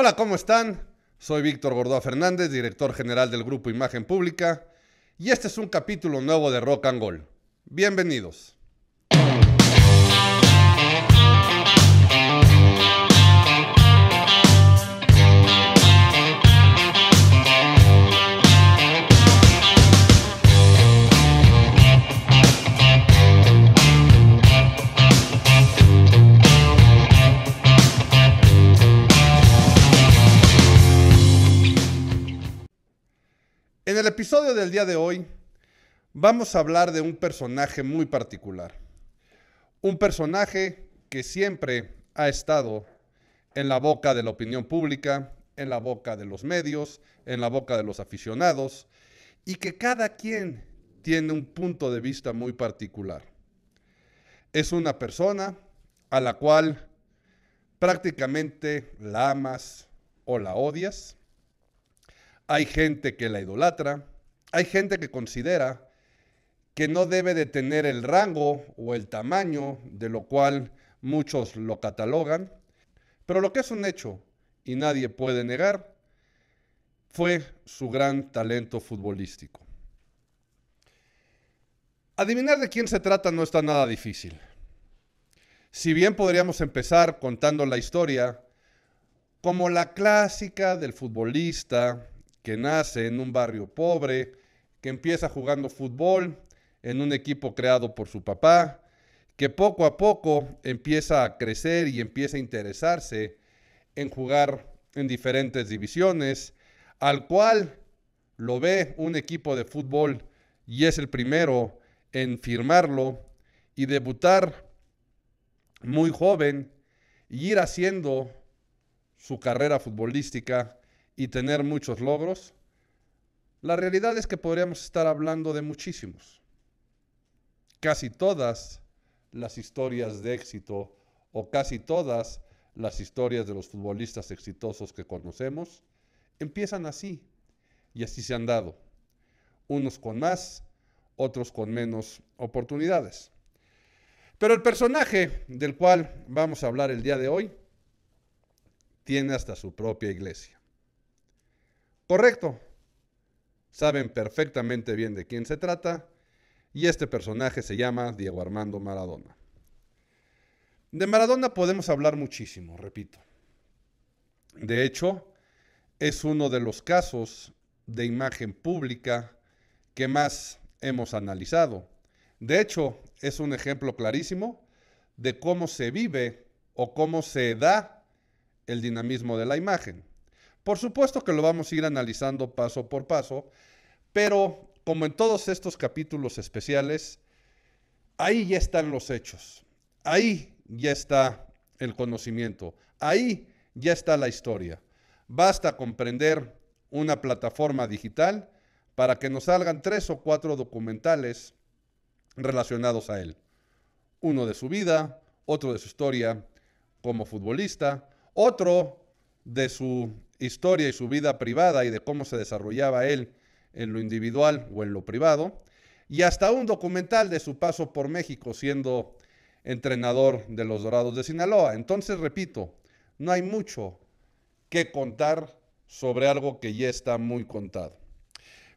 Hola, ¿cómo están? Soy Víctor Gordoa Fernández, director general del Grupo Imagen Pública, y este es un capítulo nuevo de Rock and Gold. Bienvenidos. episodio del día de hoy vamos a hablar de un personaje muy particular. Un personaje que siempre ha estado en la boca de la opinión pública, en la boca de los medios, en la boca de los aficionados, y que cada quien tiene un punto de vista muy particular. Es una persona a la cual prácticamente la amas o la odias hay gente que la idolatra, hay gente que considera que no debe de tener el rango o el tamaño de lo cual muchos lo catalogan, pero lo que es un hecho y nadie puede negar fue su gran talento futbolístico. Adivinar de quién se trata no está nada difícil. Si bien podríamos empezar contando la historia como la clásica del futbolista que nace en un barrio pobre, que empieza jugando fútbol en un equipo creado por su papá, que poco a poco empieza a crecer y empieza a interesarse en jugar en diferentes divisiones, al cual lo ve un equipo de fútbol y es el primero en firmarlo y debutar muy joven y ir haciendo su carrera futbolística y tener muchos logros, la realidad es que podríamos estar hablando de muchísimos. Casi todas las historias de éxito o casi todas las historias de los futbolistas exitosos que conocemos empiezan así y así se han dado. Unos con más, otros con menos oportunidades. Pero el personaje del cual vamos a hablar el día de hoy tiene hasta su propia iglesia. Correcto. Saben perfectamente bien de quién se trata y este personaje se llama Diego Armando Maradona. De Maradona podemos hablar muchísimo, repito. De hecho, es uno de los casos de imagen pública que más hemos analizado. De hecho, es un ejemplo clarísimo de cómo se vive o cómo se da el dinamismo de la imagen. Por supuesto que lo vamos a ir analizando paso por paso, pero como en todos estos capítulos especiales, ahí ya están los hechos, ahí ya está el conocimiento, ahí ya está la historia. Basta comprender una plataforma digital para que nos salgan tres o cuatro documentales relacionados a él. Uno de su vida, otro de su historia como futbolista, otro de su historia y su vida privada y de cómo se desarrollaba él en lo individual o en lo privado, y hasta un documental de su paso por México siendo entrenador de los Dorados de Sinaloa. Entonces, repito, no hay mucho que contar sobre algo que ya está muy contado.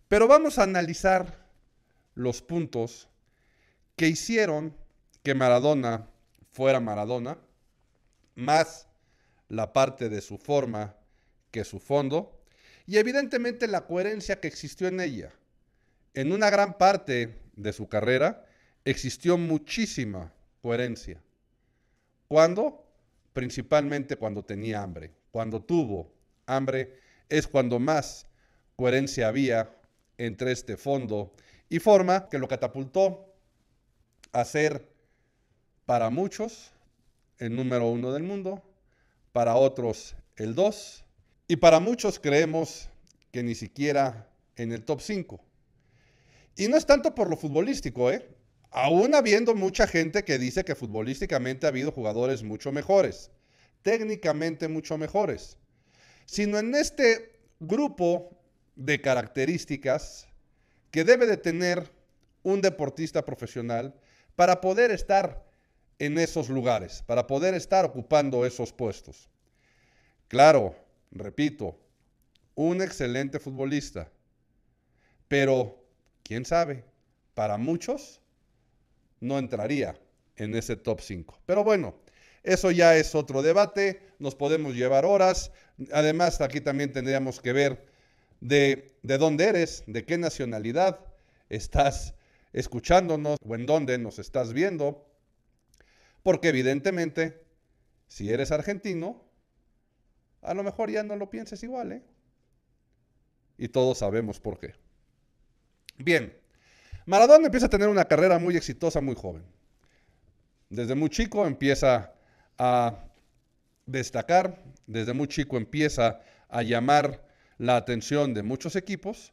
Pero vamos a analizar los puntos que hicieron que Maradona fuera Maradona, más la parte de su forma que su fondo y evidentemente la coherencia que existió en ella. En una gran parte de su carrera existió muchísima coherencia. ¿Cuándo? Principalmente cuando tenía hambre. Cuando tuvo hambre es cuando más coherencia había entre este fondo y forma que lo catapultó a ser para muchos el número uno del mundo, para otros el dos y para muchos creemos que ni siquiera en el top 5. Y no es tanto por lo futbolístico, ¿eh? Aún habiendo mucha gente que dice que futbolísticamente ha habido jugadores mucho mejores, técnicamente mucho mejores, sino en este grupo de características que debe de tener un deportista profesional para poder estar en esos lugares, para poder estar ocupando esos puestos. Claro, Repito, un excelente futbolista. Pero, quién sabe, para muchos no entraría en ese top 5. Pero bueno, eso ya es otro debate, nos podemos llevar horas. Además, aquí también tendríamos que ver de, dónde eres, de qué nacionalidad estás escuchándonos o en dónde nos estás viendo. Porque evidentemente, si eres argentino, a lo mejor ya no lo pienses igual, ¿eh? Y todos sabemos por qué. Bien, Maradona empieza a tener una carrera muy exitosa muy joven. Desde muy chico empieza a destacar, desde muy chico empieza a llamar la atención de muchos equipos,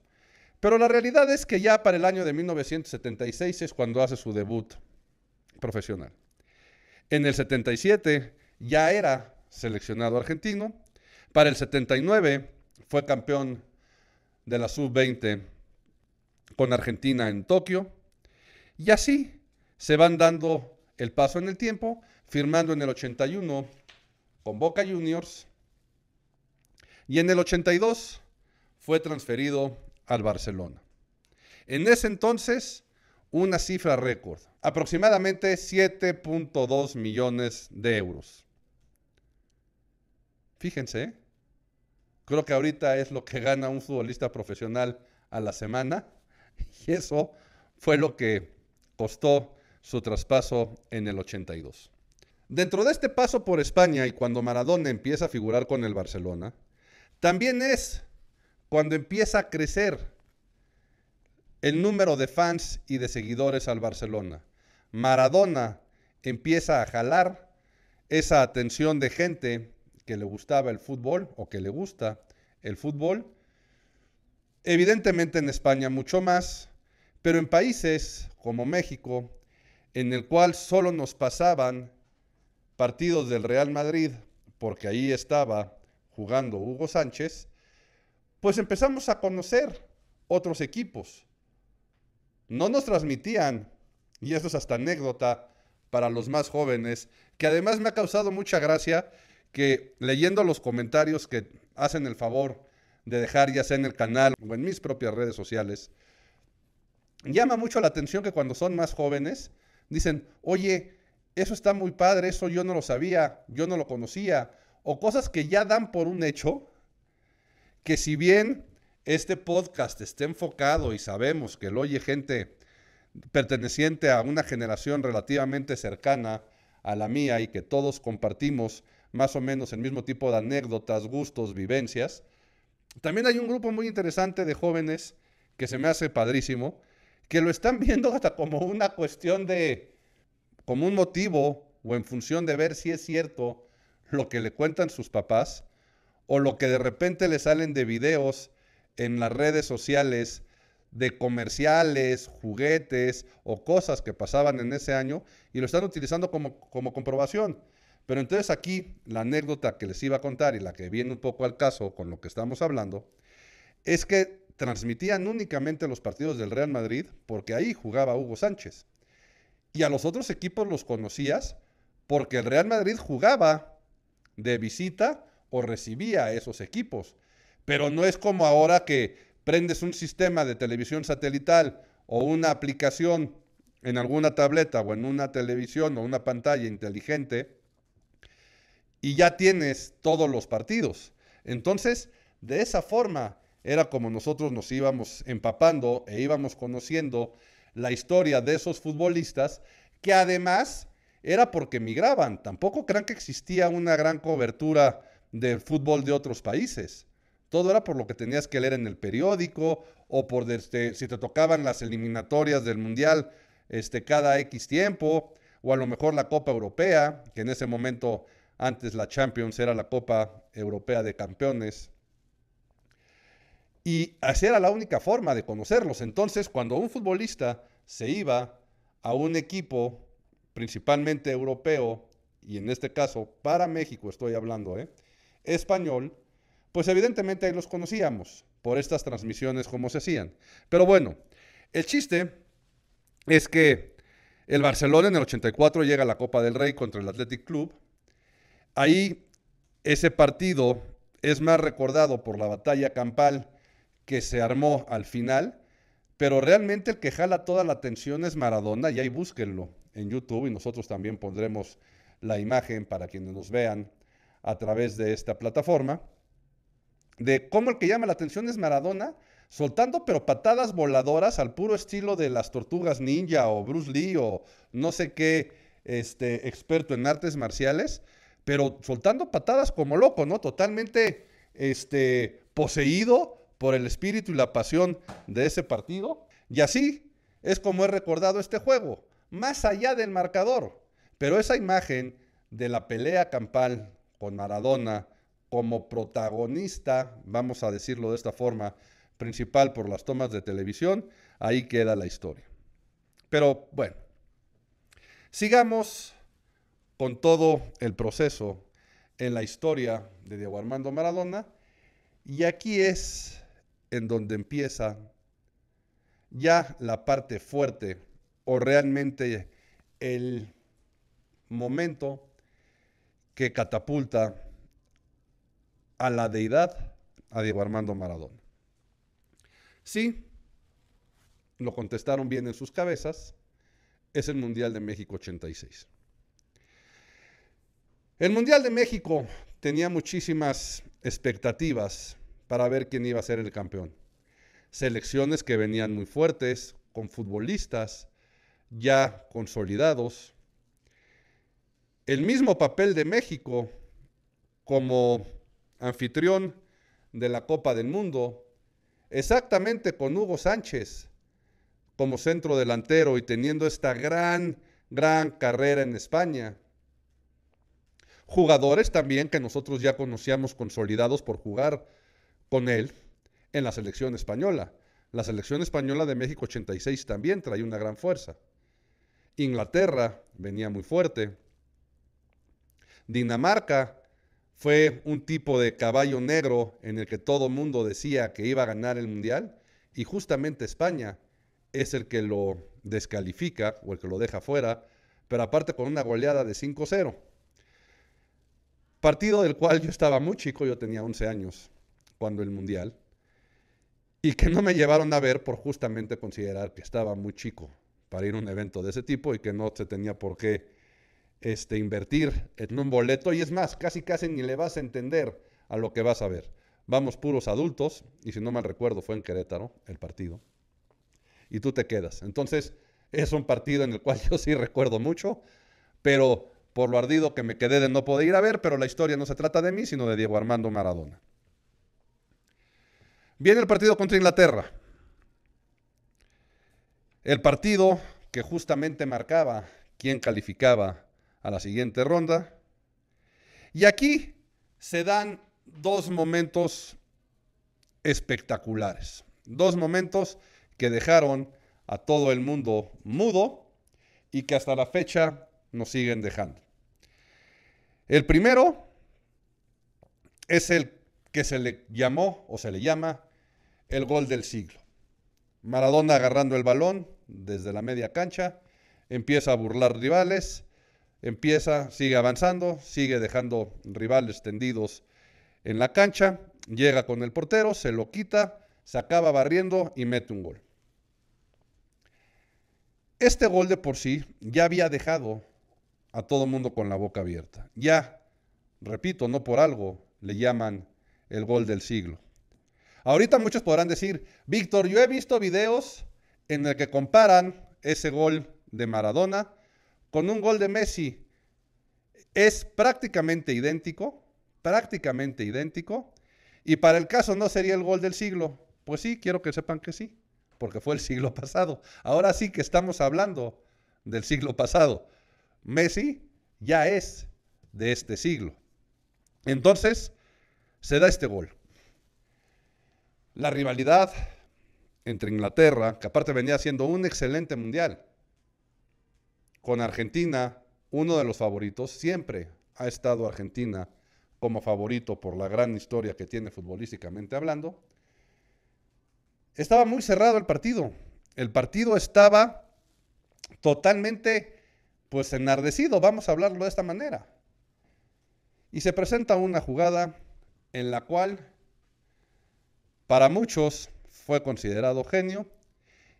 pero la realidad es que ya para el año de 1976 es cuando hace su debut profesional. En el 77 ya era seleccionado argentino para el 79 fue campeón de la sub-20 con Argentina en Tokio. Y así se van dando el paso en el tiempo, firmando en el 81 con Boca Juniors. Y en el 82 fue transferido al Barcelona. En ese entonces, una cifra récord, aproximadamente 7.2 millones de euros. Fíjense, creo que ahorita es lo que gana un futbolista profesional a la semana y eso fue lo que costó su traspaso en el 82. Dentro de este paso por España y cuando Maradona empieza a figurar con el Barcelona, también es cuando empieza a crecer el número de fans y de seguidores al Barcelona. Maradona empieza a jalar esa atención de gente que le gustaba el fútbol o que le gusta el fútbol. Evidentemente en España mucho más, pero en países como México, en el cual solo nos pasaban partidos del Real Madrid, porque ahí estaba jugando Hugo Sánchez, pues empezamos a conocer otros equipos. No nos transmitían, y eso es hasta anécdota para los más jóvenes, que además me ha causado mucha gracia que leyendo los comentarios que hacen el favor de dejar ya sea en el canal o en mis propias redes sociales, llama mucho la atención que cuando son más jóvenes dicen, oye, eso está muy padre, eso yo no lo sabía, yo no lo conocía, o cosas que ya dan por un hecho, que si bien este podcast está enfocado y sabemos que lo oye gente perteneciente a una generación relativamente cercana a la mía y que todos compartimos más o menos el mismo tipo de anécdotas, gustos, vivencias. También hay un grupo muy interesante de jóvenes que se me hace padrísimo, que lo están viendo hasta como una cuestión de, como un motivo o en función de ver si es cierto lo que le cuentan sus papás o lo que de repente le salen de videos en las redes sociales de comerciales, juguetes o cosas que pasaban en ese año y lo están utilizando como, como comprobación. Pero entonces aquí la anécdota que les iba a contar y la que viene un poco al caso con lo que estamos hablando, es que transmitían únicamente los partidos del Real Madrid porque ahí jugaba Hugo Sánchez. Y a los otros equipos los conocías porque el Real Madrid jugaba de visita o recibía a esos equipos. Pero no es como ahora que prendes un sistema de televisión satelital o una aplicación en alguna tableta o en una televisión o una pantalla inteligente y ya tienes todos los partidos. Entonces, de esa forma era como nosotros nos íbamos empapando e íbamos conociendo la historia de esos futbolistas que además era porque migraban. Tampoco crean que existía una gran cobertura del fútbol de otros países. Todo era por lo que tenías que leer en el periódico o por este, si te tocaban las eliminatorias del Mundial este, cada X tiempo o a lo mejor la Copa Europea, que en ese momento antes la Champions era la Copa Europea de Campeones. Y así era la única forma de conocerlos. Entonces, cuando un futbolista se iba a un equipo principalmente europeo, y en este caso para México estoy hablando, ¿eh? español, pues evidentemente ahí los conocíamos por estas transmisiones como se hacían. Pero bueno, el chiste es que el Barcelona en el 84 llega a la Copa del Rey contra el Athletic Club Ahí ese partido es más recordado por la batalla campal que se armó al final, pero realmente el que jala toda la atención es Maradona y ahí búsquenlo en YouTube y nosotros también pondremos la imagen para quienes nos vean a través de esta plataforma, de cómo el que llama la atención es Maradona, soltando pero patadas voladoras al puro estilo de las tortugas ninja o Bruce Lee o no sé qué este, experto en artes marciales, pero soltando patadas como loco, ¿no? Totalmente este, poseído por el espíritu y la pasión de ese partido. Y así es como he recordado este juego, más allá del marcador. Pero esa imagen de la pelea campal con Maradona como protagonista, vamos a decirlo de esta forma, principal por las tomas de televisión, ahí queda la historia. Pero bueno, sigamos con todo el proceso en la historia de Diego Armando Maradona. Y aquí es en donde empieza ya la parte fuerte o realmente el momento que catapulta a la deidad a Diego Armando Maradona. Sí, lo contestaron bien en sus cabezas, es el Mundial de México 86. El Mundial de México tenía muchísimas expectativas para ver quién iba a ser el campeón. Selecciones que venían muy fuertes, con futbolistas ya consolidados. El mismo papel de México como anfitrión de la Copa del Mundo, exactamente con Hugo Sánchez como centro delantero y teniendo esta gran, gran carrera en España Jugadores también que nosotros ya conocíamos consolidados por jugar con él en la selección española. La selección española de México 86 también traía una gran fuerza. Inglaterra venía muy fuerte. Dinamarca fue un tipo de caballo negro en el que todo mundo decía que iba a ganar el mundial y justamente España es el que lo descalifica o el que lo deja fuera, pero aparte con una goleada de 5-0. Partido del cual yo estaba muy chico, yo tenía 11 años cuando el Mundial, y que no me llevaron a ver por justamente considerar que estaba muy chico para ir a un evento de ese tipo y que no se tenía por qué este, invertir en un boleto. Y es más, casi casi ni le vas a entender a lo que vas a ver. Vamos puros adultos, y si no mal recuerdo fue en Querétaro el partido, y tú te quedas. Entonces es un partido en el cual yo sí recuerdo mucho, pero por lo ardido que me quedé de no poder ir a ver, pero la historia no se trata de mí, sino de Diego Armando Maradona. Viene el partido contra Inglaterra. El partido que justamente marcaba quién calificaba a la siguiente ronda. Y aquí se dan dos momentos espectaculares. Dos momentos que dejaron a todo el mundo mudo y que hasta la fecha nos siguen dejando. El primero es el que se le llamó o se le llama el gol del siglo. Maradona agarrando el balón desde la media cancha, empieza a burlar rivales, empieza, sigue avanzando, sigue dejando rivales tendidos en la cancha, llega con el portero, se lo quita, se acaba barriendo y mete un gol. Este gol de por sí ya había dejado a todo mundo con la boca abierta. Ya, repito, no por algo le llaman el gol del siglo. Ahorita muchos podrán decir, Víctor, yo he visto videos en el que comparan ese gol de Maradona con un gol de Messi. Es prácticamente idéntico, prácticamente idéntico, y para el caso no sería el gol del siglo. Pues sí, quiero que sepan que sí, porque fue el siglo pasado. Ahora sí que estamos hablando del siglo pasado. Messi ya es de este siglo. Entonces, se da este gol. La rivalidad entre Inglaterra, que aparte venía siendo un excelente mundial, con Argentina, uno de los favoritos, siempre ha estado Argentina como favorito por la gran historia que tiene futbolísticamente hablando, estaba muy cerrado el partido. El partido estaba totalmente pues enardecido, vamos a hablarlo de esta manera. Y se presenta una jugada en la cual para muchos fue considerado genio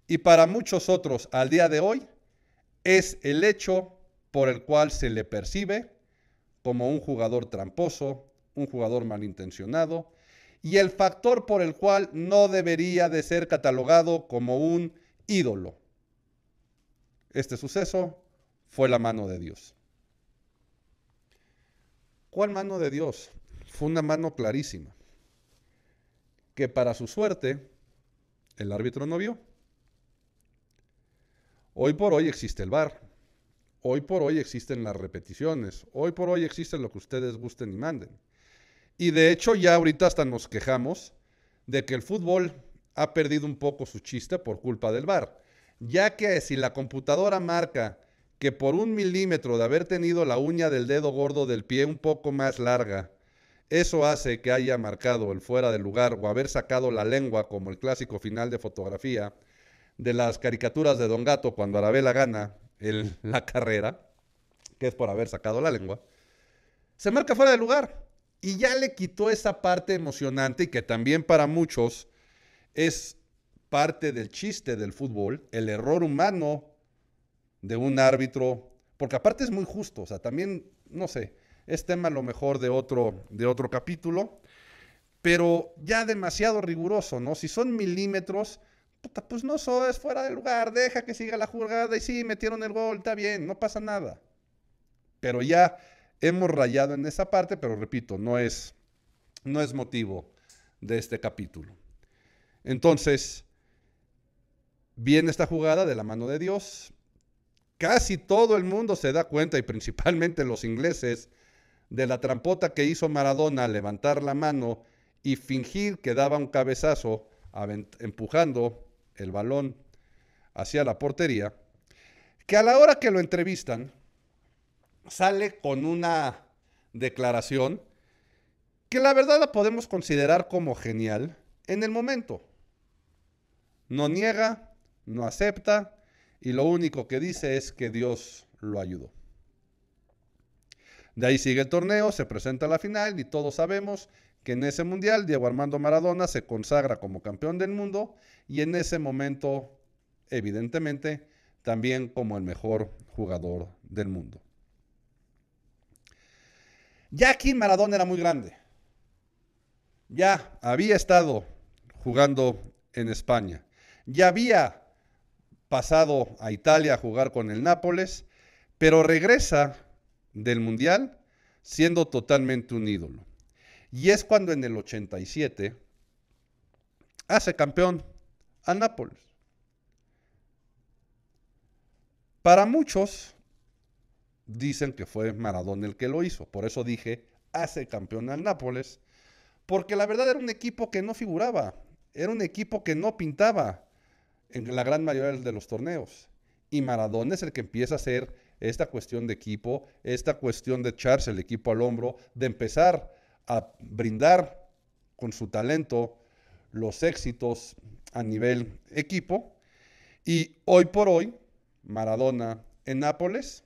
y para muchos otros al día de hoy es el hecho por el cual se le percibe como un jugador tramposo, un jugador malintencionado y el factor por el cual no debería de ser catalogado como un ídolo. Este suceso fue la mano de Dios. ¿Cuál mano de Dios? Fue una mano clarísima, que para su suerte el árbitro no vio. Hoy por hoy existe el VAR, hoy por hoy existen las repeticiones, hoy por hoy existe lo que ustedes gusten y manden. Y de hecho ya ahorita hasta nos quejamos de que el fútbol ha perdido un poco su chiste por culpa del VAR, ya que si la computadora marca que por un milímetro de haber tenido la uña del dedo gordo del pie un poco más larga, eso hace que haya marcado el fuera de lugar o haber sacado la lengua como el clásico final de fotografía de las caricaturas de Don Gato cuando Arabella gana la carrera, que es por haber sacado la lengua, se marca fuera de lugar y ya le quitó esa parte emocionante y que también para muchos es parte del chiste del fútbol, el error humano de un árbitro, porque aparte es muy justo, o sea, también, no sé, es tema a lo mejor de otro, de otro capítulo, pero ya demasiado riguroso, ¿no? Si son milímetros, puta, pues no so, es fuera de lugar, deja que siga la jugada y sí, metieron el gol, está bien, no pasa nada. Pero ya hemos rayado en esa parte, pero repito, no es, no es motivo de este capítulo. Entonces, viene esta jugada de la mano de Dios, Casi todo el mundo se da cuenta, y principalmente los ingleses, de la trampota que hizo Maradona levantar la mano y fingir que daba un cabezazo empujando el balón hacia la portería, que a la hora que lo entrevistan, sale con una declaración que la verdad la podemos considerar como genial en el momento. No niega, no acepta, y lo único que dice es que Dios lo ayudó. De ahí sigue el torneo, se presenta la final y todos sabemos que en ese mundial Diego Armando Maradona se consagra como campeón del mundo y en ese momento, evidentemente, también como el mejor jugador del mundo. Ya aquí Maradona era muy grande. Ya había estado jugando en España. Ya había pasado a Italia a jugar con el Nápoles, pero regresa del Mundial siendo totalmente un ídolo. Y es cuando en el 87 hace campeón a Nápoles. Para muchos dicen que fue Maradona el que lo hizo, por eso dije hace campeón al Nápoles, porque la verdad era un equipo que no figuraba, era un equipo que no pintaba, en la gran mayoría de los torneos. Y Maradona es el que empieza a hacer esta cuestión de equipo, esta cuestión de echarse el equipo al hombro, de empezar a brindar con su talento los éxitos a nivel equipo. Y hoy por hoy, Maradona en Nápoles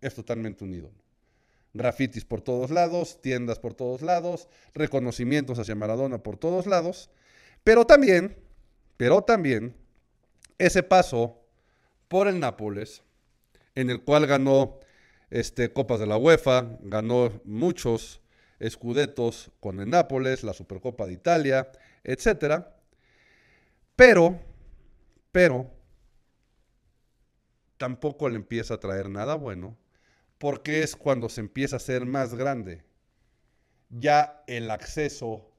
es totalmente unido, Grafitis por todos lados, tiendas por todos lados, reconocimientos hacia Maradona por todos lados, pero también, pero también ese paso por el Nápoles, en el cual ganó este, Copas de la UEFA, ganó muchos escudetos con el Nápoles, la Supercopa de Italia, etc. Pero, pero, tampoco le empieza a traer nada bueno, porque es cuando se empieza a ser más grande ya el acceso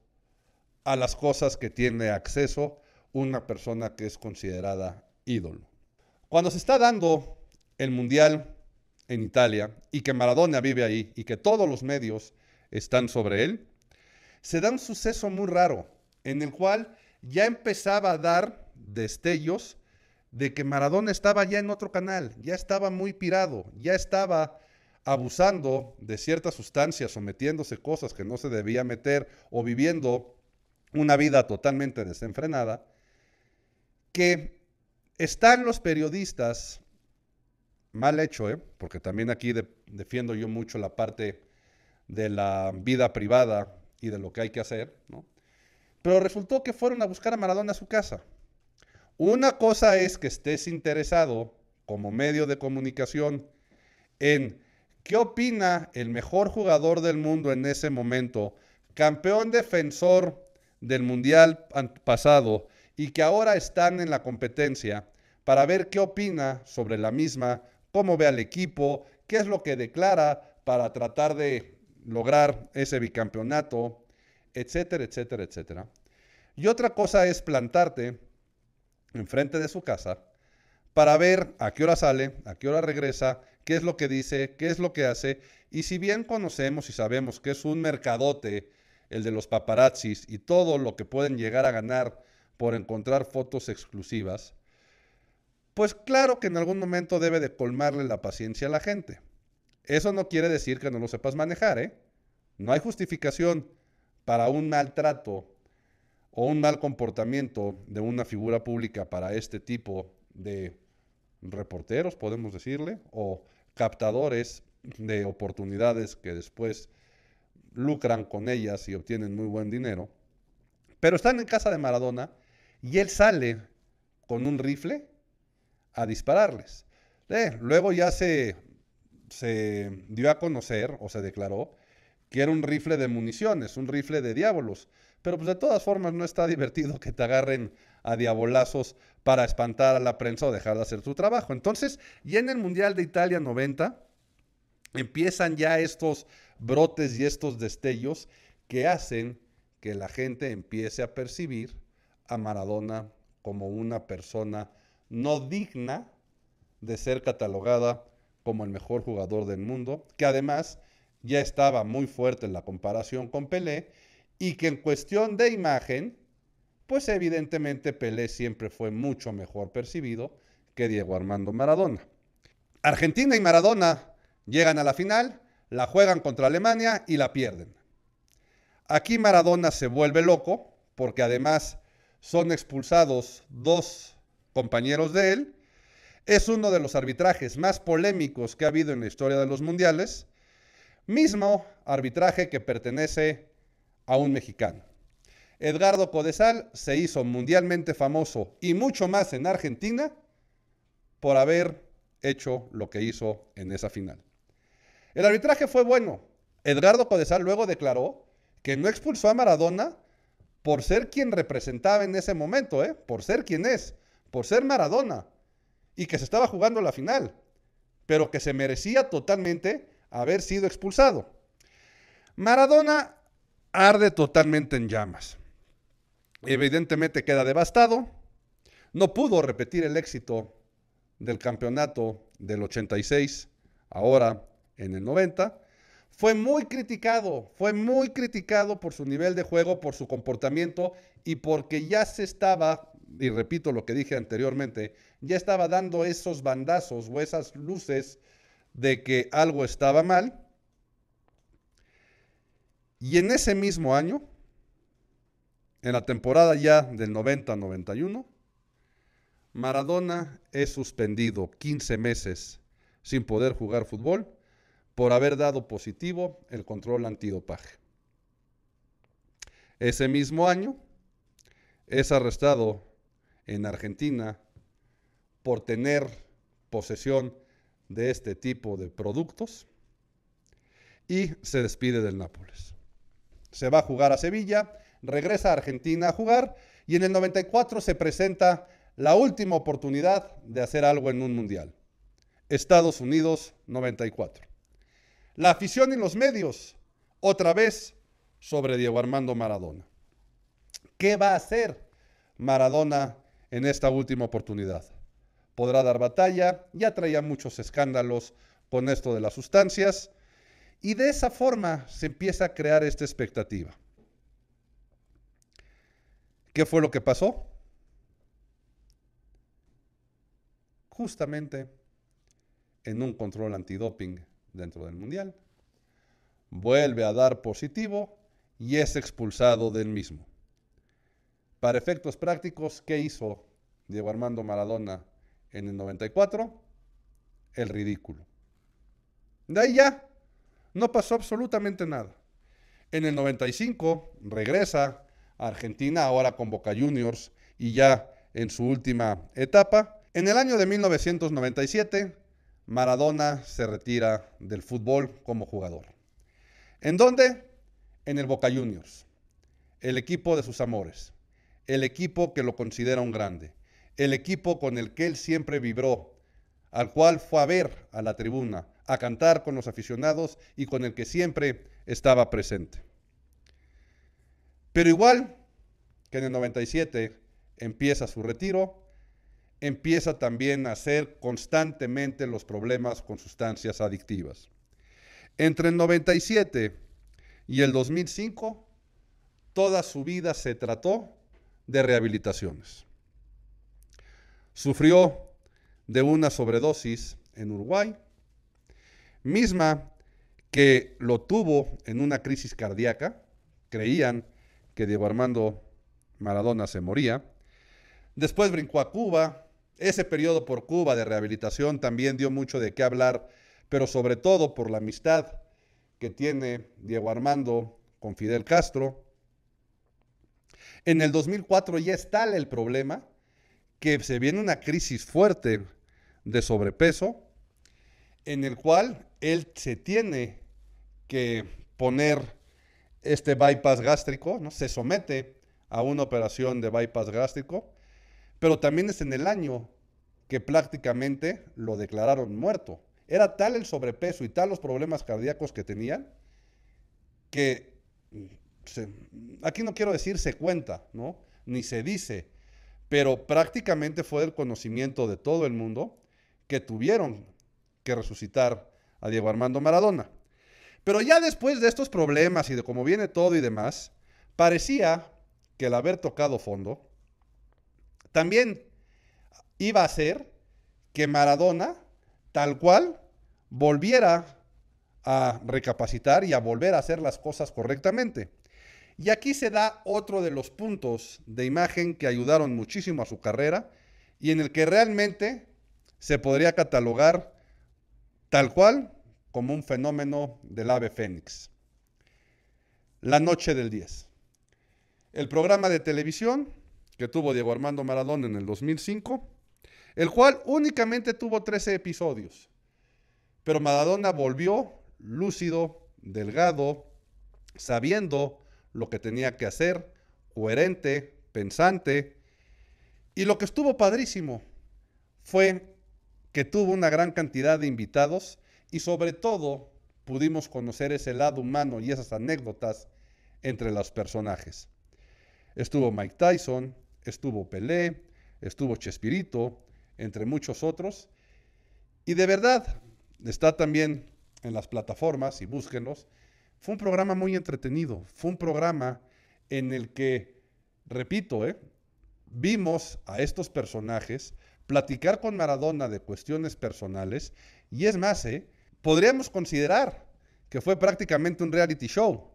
a las cosas que tiene acceso una persona que es considerada ídolo. Cuando se está dando el Mundial en Italia y que Maradona vive ahí y que todos los medios están sobre él, se da un suceso muy raro en el cual ya empezaba a dar destellos de que Maradona estaba ya en otro canal, ya estaba muy pirado, ya estaba abusando de ciertas sustancias, sometiéndose cosas que no se debía meter o viviendo una vida totalmente desenfrenada que están los periodistas, mal hecho, ¿eh? porque también aquí defiendo yo mucho la parte de la vida privada y de lo que hay que hacer, ¿no? Pero resultó que fueron a buscar a Maradona a su casa. Una cosa es que estés interesado como medio de comunicación en qué opina el mejor jugador del mundo en ese momento, campeón defensor del mundial pasado, y que ahora están en la competencia para ver qué opina sobre la misma, cómo ve al equipo, qué es lo que declara para tratar de lograr ese bicampeonato, etcétera, etcétera, etcétera. Y otra cosa es plantarte enfrente de su casa para ver a qué hora sale, a qué hora regresa, qué es lo que dice, qué es lo que hace. Y si bien conocemos y sabemos que es un mercadote el de los paparazzis y todo lo que pueden llegar a ganar por encontrar fotos exclusivas, pues claro que en algún momento debe de colmarle la paciencia a la gente. Eso no quiere decir que no lo sepas manejar, ¿eh? No hay justificación para un maltrato o un mal comportamiento de una figura pública para este tipo de reporteros, podemos decirle, o captadores de oportunidades que después lucran con ellas y obtienen muy buen dinero. Pero están en casa de Maradona y él sale con un rifle a dispararles. Eh, luego ya se, se dio a conocer o se declaró que era un rifle de municiones, un rifle de diablos. Pero pues de todas formas no está divertido que te agarren a diabolazos para espantar a la prensa o dejar de hacer tu trabajo. Entonces, ya en el Mundial de Italia 90 empiezan ya estos brotes y estos destellos que hacen que la gente empiece a percibir a Maradona como una persona no digna de ser catalogada como el mejor jugador del mundo, que además ya estaba muy fuerte en la comparación con Pelé y que en cuestión de imagen, pues evidentemente Pelé siempre fue mucho mejor percibido que Diego Armando Maradona. Argentina y Maradona llegan a la final, la juegan contra Alemania y la pierden. Aquí Maradona se vuelve loco porque además son expulsados dos compañeros de él. Es uno de los arbitrajes más polémicos que ha habido en la historia de los mundiales. Mismo arbitraje que pertenece a un mexicano. Edgardo Codesal se hizo mundialmente famoso y mucho más en Argentina por haber hecho lo que hizo en esa final. El arbitraje fue bueno. Edgardo Codesal luego declaró que no expulsó a Maradona por ser quien representaba en ese momento, ¿eh? por ser quien es, por ser Maradona, y que se estaba jugando la final, pero que se merecía totalmente haber sido expulsado. Maradona arde totalmente en llamas. Evidentemente queda devastado, no pudo repetir el éxito del campeonato del 86, ahora en el 90, fue muy criticado, fue muy criticado por su nivel de juego, por su comportamiento y porque ya se estaba, y repito lo que dije anteriormente, ya estaba dando esos bandazos o esas luces de que algo estaba mal. Y en ese mismo año, en la temporada ya del 90-91, Maradona es suspendido 15 meses sin poder jugar fútbol por haber dado positivo el control antidopaje. Ese mismo año es arrestado en Argentina por tener posesión de este tipo de productos y se despide del Nápoles. Se va a jugar a Sevilla, regresa a Argentina a jugar y en el 94 se presenta la última oportunidad de hacer algo en un mundial. Estados Unidos 94. La afición y los medios, otra vez, sobre Diego Armando Maradona. ¿Qué va a hacer Maradona en esta última oportunidad? ¿Podrá dar batalla? Ya traía muchos escándalos con esto de las sustancias. Y de esa forma se empieza a crear esta expectativa. ¿Qué fue lo que pasó? Justamente en un control antidoping dentro del Mundial, vuelve a dar positivo y es expulsado del mismo. Para efectos prácticos, ¿qué hizo Diego Armando Maradona en el 94? El ridículo. De ahí ya, no pasó absolutamente nada. En el 95 regresa a Argentina, ahora con Boca Juniors y ya en su última etapa. En el año de 1997 Maradona se retira del fútbol como jugador. ¿En dónde? En el Boca Juniors, el equipo de sus amores, el equipo que lo considera un grande, el equipo con el que él siempre vibró, al cual fue a ver a la tribuna, a cantar con los aficionados y con el que siempre estaba presente. Pero igual que en el 97 empieza su retiro, empieza también a ser constantemente los problemas con sustancias adictivas. Entre el 97 y el 2005, toda su vida se trató de rehabilitaciones. Sufrió de una sobredosis en Uruguay, misma que lo tuvo en una crisis cardíaca, creían que Diego Armando Maradona se moría, después brincó a Cuba, ese periodo por Cuba de rehabilitación también dio mucho de qué hablar, pero sobre todo por la amistad que tiene Diego Armando con Fidel Castro. En el 2004 ya es tal el problema que se viene una crisis fuerte de sobrepeso en el cual él se tiene que poner este bypass gástrico, ¿no? se somete a una operación de bypass gástrico pero también es en el año que prácticamente lo declararon muerto. Era tal el sobrepeso y tal los problemas cardíacos que tenían que aquí no quiero decir se cuenta, ¿no? Ni se dice, pero prácticamente fue el conocimiento de todo el mundo que tuvieron que resucitar a Diego Armando Maradona. Pero ya después de estos problemas y de cómo viene todo y demás, parecía que el haber tocado fondo también iba a ser que Maradona, tal cual, volviera a recapacitar y a volver a hacer las cosas correctamente. Y aquí se da otro de los puntos de imagen que ayudaron muchísimo a su carrera y en el que realmente se podría catalogar tal cual como un fenómeno del ave fénix. La noche del 10. El programa de televisión que tuvo Diego Armando Maradona en el 2005, el cual únicamente tuvo 13 episodios. Pero Maradona volvió lúcido, delgado, sabiendo lo que tenía que hacer, coherente, pensante. Y lo que estuvo padrísimo fue que tuvo una gran cantidad de invitados y sobre todo pudimos conocer ese lado humano y esas anécdotas entre los personajes. Estuvo Mike Tyson, estuvo Pelé, estuvo Chespirito, entre muchos otros. Y de verdad, está también en las plataformas y búsquenlos. Fue un programa muy entretenido, fue un programa en el que, repito, ¿eh? vimos a estos personajes platicar con Maradona de cuestiones personales y es más, ¿eh? podríamos considerar que fue prácticamente un reality show,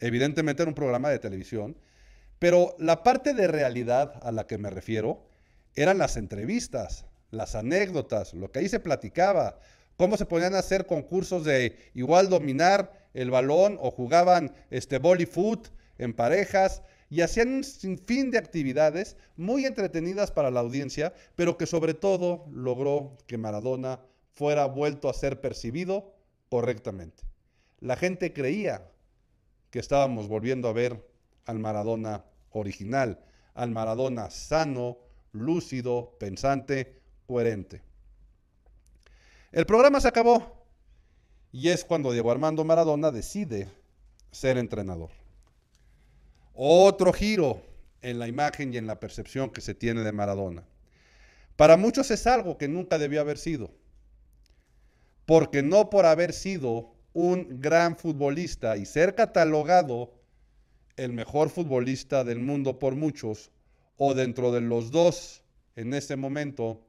evidentemente era un programa de televisión, pero la parte de realidad a la que me refiero eran las entrevistas, las anécdotas, lo que ahí se platicaba, cómo se podían hacer concursos de igual dominar el balón o jugaban este volley en parejas y hacían un sinfín de actividades muy entretenidas para la audiencia, pero que sobre todo logró que Maradona fuera vuelto a ser percibido correctamente. La gente creía que estábamos volviendo a ver al Maradona original, al Maradona sano, lúcido, pensante, coherente. El programa se acabó y es cuando Diego Armando Maradona decide ser entrenador. Otro giro en la imagen y en la percepción que se tiene de Maradona. Para muchos es algo que nunca debió haber sido, porque no por haber sido un gran futbolista y ser catalogado el mejor futbolista del mundo por muchos, o dentro de los dos en este momento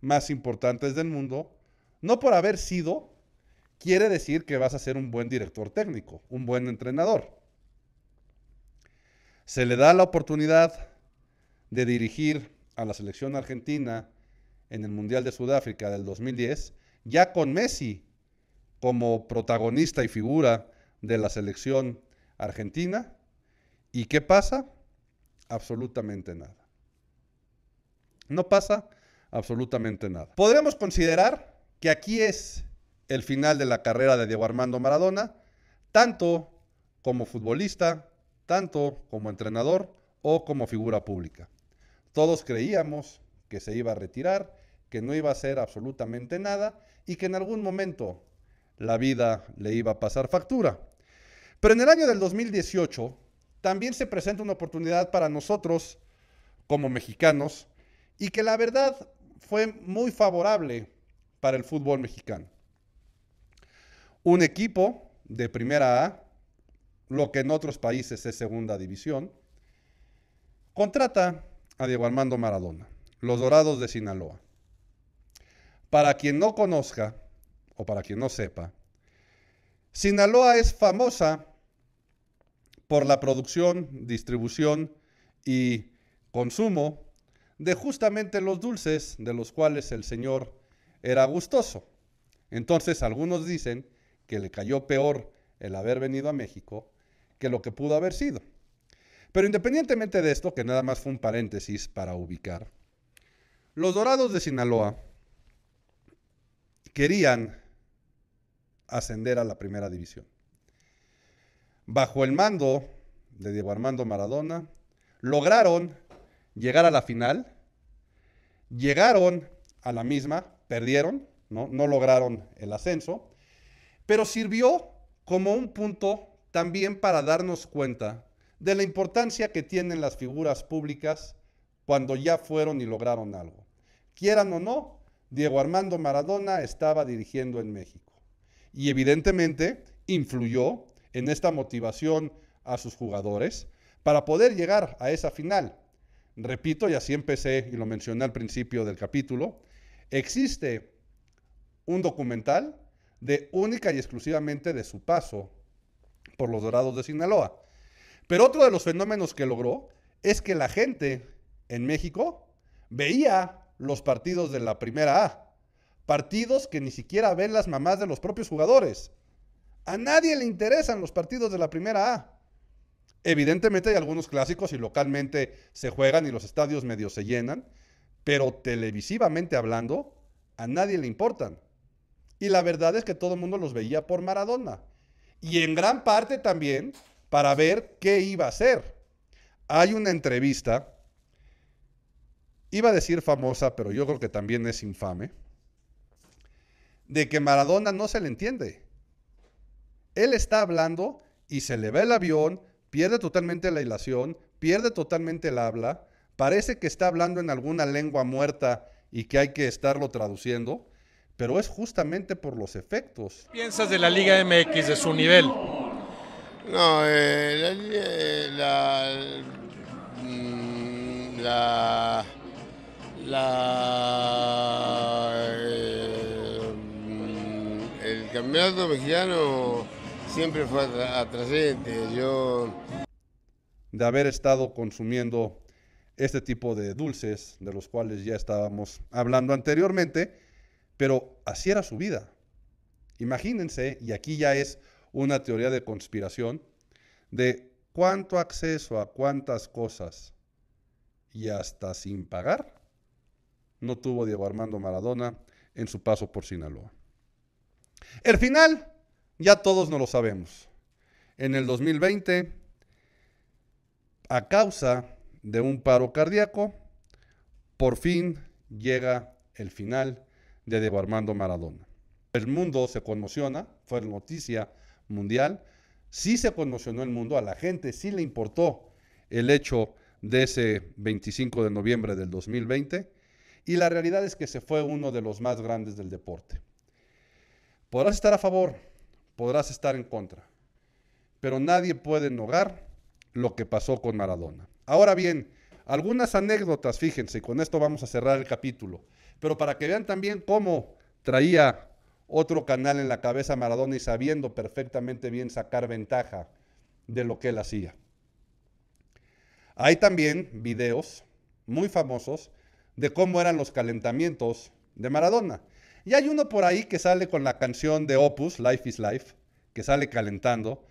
más importantes del mundo, no por haber sido, quiere decir que vas a ser un buen director técnico, un buen entrenador. Se le da la oportunidad de dirigir a la selección argentina en el Mundial de Sudáfrica del 2010, ya con Messi como protagonista y figura de la selección argentina, ¿Y qué pasa? Absolutamente nada. No pasa absolutamente nada. Podremos considerar que aquí es el final de la carrera de Diego Armando Maradona, tanto como futbolista, tanto como entrenador o como figura pública. Todos creíamos que se iba a retirar, que no iba a hacer absolutamente nada y que en algún momento la vida le iba a pasar factura. Pero en el año del 2018 también se presenta una oportunidad para nosotros como mexicanos y que la verdad fue muy favorable para el fútbol mexicano. Un equipo de primera A, lo que en otros países es segunda división, contrata a Diego Armando Maradona, los Dorados de Sinaloa. Para quien no conozca o para quien no sepa, Sinaloa es famosa por la producción, distribución y consumo de justamente los dulces de los cuales el Señor era gustoso. Entonces algunos dicen que le cayó peor el haber venido a México que lo que pudo haber sido. Pero independientemente de esto, que nada más fue un paréntesis para ubicar, los dorados de Sinaloa querían ascender a la primera división bajo el mando de Diego Armando Maradona, lograron llegar a la final, llegaron a la misma, perdieron, no, lograron el ascenso, pero sirvió como un punto también para darnos cuenta de la importancia que tienen las figuras públicas cuando ya fueron y lograron algo. Quieran o no, Diego Armando Maradona estaba dirigiendo en México y evidentemente influyó en esta motivación a sus jugadores para poder llegar a esa final. Repito, y así empecé y lo mencioné al principio del capítulo, existe un documental de única y exclusivamente de su paso por los Dorados de Sinaloa. Pero otro de los fenómenos que logró es que la gente en México veía los partidos de la primera A, partidos que ni siquiera ven las mamás de los propios jugadores. A nadie le interesan los partidos de la primera A. Evidentemente hay algunos clásicos y localmente se juegan y los estadios medio se llenan, pero televisivamente hablando, a nadie le importan. Y la verdad es que todo el mundo los veía por Maradona. Y en gran parte también para ver qué iba a hacer. Hay una entrevista, iba a decir famosa, pero yo creo que también es infame, de que Maradona no se le entiende. Él está hablando y se le ve el avión, pierde totalmente la hilación, pierde totalmente el habla, parece que está hablando en alguna lengua muerta y que hay que estarlo traduciendo, pero es justamente por los efectos. ¿Qué piensas de la Liga MX, de su nivel? No, eh, eh, mm, la, la, la, eh, mm, el, el mexicano siempre fue atrayente. Yo... De haber estado consumiendo este tipo de dulces, de los cuales ya estábamos hablando anteriormente, pero así era su vida. Imagínense, y aquí ya es una teoría de conspiración, de cuánto acceso a cuántas cosas y hasta sin pagar no tuvo Diego Armando Maradona en su paso por Sinaloa. El final ya todos no lo sabemos. En el 2020, a causa de un paro cardíaco, por fin llega el final de Diego Armando Maradona. El mundo se conmociona, fue noticia mundial, sí se conmocionó el mundo, a la gente sí le importó el hecho de ese 25 de noviembre del 2020 y la realidad es que se fue uno de los más grandes del deporte. Podrás estar a favor, podrás estar en contra. Pero nadie puede negar lo que pasó con Maradona. Ahora bien, algunas anécdotas, fíjense, con esto vamos a cerrar el capítulo, pero para que vean también cómo traía otro canal en la cabeza Maradona y sabiendo perfectamente bien sacar ventaja de lo que él hacía. Hay también videos muy famosos de cómo eran los calentamientos de Maradona. Y hay uno por ahí que sale con la canción de Opus, Life is Life, que sale calentando.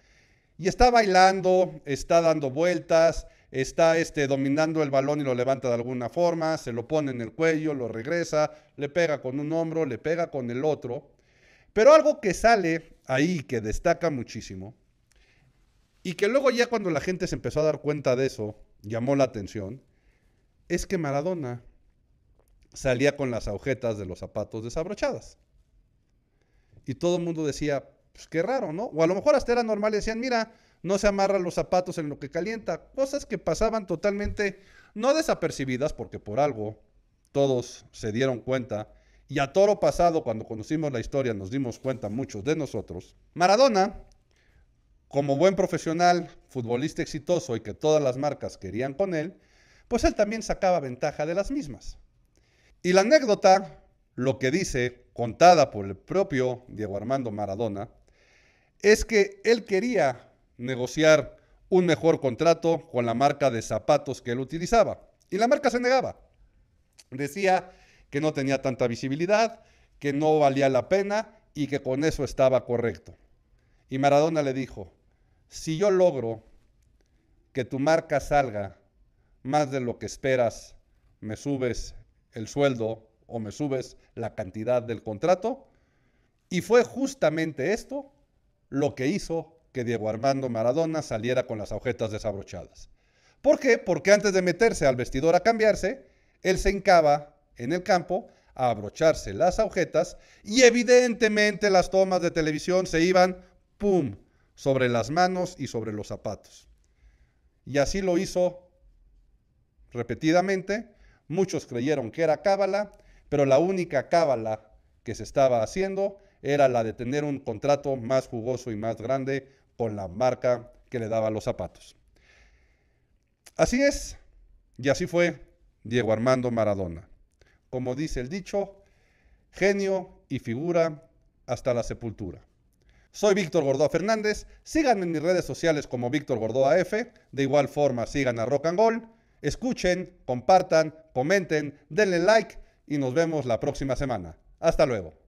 Y está bailando, está dando vueltas, está este, dominando el balón y lo levanta de alguna forma, se lo pone en el cuello, lo regresa, le pega con un hombro, le pega con el otro. Pero algo que sale ahí, que destaca muchísimo, y que luego ya cuando la gente se empezó a dar cuenta de eso, llamó la atención, es que Maradona salía con las agujetas de los zapatos desabrochadas. Y todo el mundo decía, pues qué raro, ¿no? O a lo mejor hasta era normal y decían, mira, no se amarran los zapatos en lo que calienta. Cosas que pasaban totalmente no desapercibidas, porque por algo todos se dieron cuenta. Y a toro pasado, cuando conocimos la historia, nos dimos cuenta muchos de nosotros. Maradona, como buen profesional, futbolista exitoso y que todas las marcas querían con él, pues él también sacaba ventaja de las mismas. Y la anécdota, lo que dice, contada por el propio Diego Armando Maradona, es que él quería negociar un mejor contrato con la marca de zapatos que él utilizaba. Y la marca se negaba. Decía que no tenía tanta visibilidad, que no valía la pena y que con eso estaba correcto. Y Maradona le dijo, si yo logro que tu marca salga más de lo que esperas, me subes el sueldo o me subes la cantidad del contrato. Y fue justamente esto lo que hizo que Diego Armando Maradona saliera con las agujetas desabrochadas. ¿Por qué? Porque antes de meterse al vestidor a cambiarse, él se hincaba en el campo a abrocharse las agujetas y evidentemente las tomas de televisión se iban, ¡pum!, sobre las manos y sobre los zapatos. Y así lo hizo repetidamente Muchos creyeron que era cábala, pero la única cábala que se estaba haciendo era la de tener un contrato más jugoso y más grande con la marca que le daba los zapatos. Así es, y así fue Diego Armando Maradona. Como dice el dicho, genio y figura hasta la sepultura. Soy Víctor Gordoa Fernández, síganme en mis redes sociales como Víctor Gordoa F, de igual forma sigan a Rock and Gold Escuchen, compartan, comenten, denle like y nos vemos la próxima semana. Hasta luego.